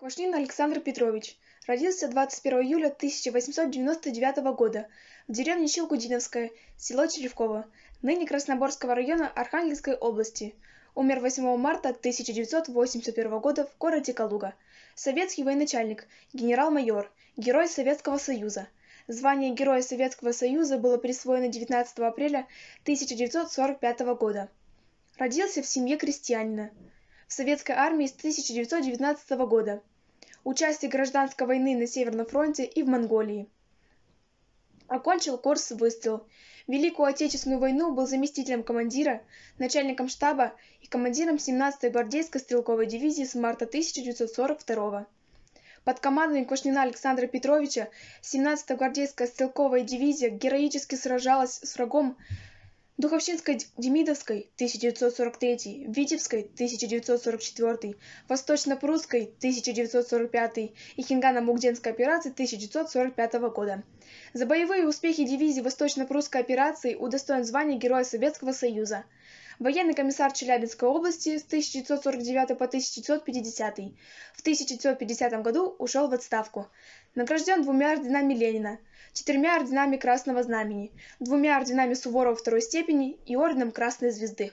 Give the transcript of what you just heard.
Квашнин Александр Петрович родился 21 июля 1899 года в деревне Челкудиновская, село Черевково, ныне Красноборского района Архангельской области. Умер 8 марта 1981 года в городе Калуга. Советский военачальник, генерал-майор, Герой Советского Союза. Звание Героя Советского Союза было присвоено 19 апреля 1945 года. Родился в семье крестьянина в советской армии с 1919 года, участие гражданской войны на Северном фронте и в Монголии. Окончил курс «Выстрел». В Великую Отечественную войну был заместителем командира, начальником штаба и командиром 17-й гвардейской стрелковой дивизии с марта 1942 года. Под командованием Квашнина Александра Петровича 17-я гвардейская стрелковая дивизия героически сражалась с врагом Духовщинско-Демидовской 1943, Витебской 1944, Восточно-Прусской 1945 и Хингано-Мугденской операции 1945 года. За боевые успехи дивизии Восточно-Прусской операции удостоен звания Героя Советского Союза военный комиссар Челябинской области с 1949 по 1950. В 1950 году ушел в отставку. Награжден двумя орденами Ленина, четырьмя орденами Красного Знамени, двумя орденами Суворова второй степени и орденом Красной Звезды.